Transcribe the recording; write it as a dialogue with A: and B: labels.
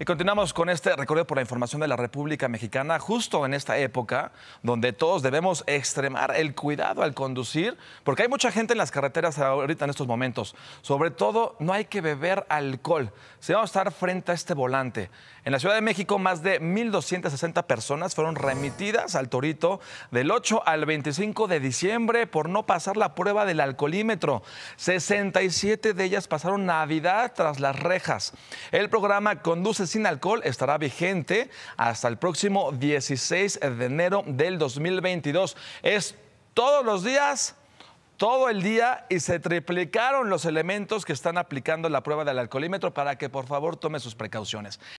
A: Y continuamos con este recorrido por la información de la República Mexicana, justo en esta época donde todos debemos extremar el cuidado al conducir, porque hay mucha gente en las carreteras ahorita en estos momentos. Sobre todo, no hay que beber alcohol. Se va a estar frente a este volante. En la Ciudad de México, más de 1.260 personas fueron remitidas al Torito del 8 al 25 de diciembre por no pasar la prueba del alcoholímetro. 67 de ellas pasaron Navidad tras las rejas. El programa conduce sin alcohol estará vigente hasta el próximo 16 de enero del 2022. Es todos los días todo el día y se triplicaron los elementos que están aplicando la prueba del alcoholímetro para que por favor tome sus precauciones.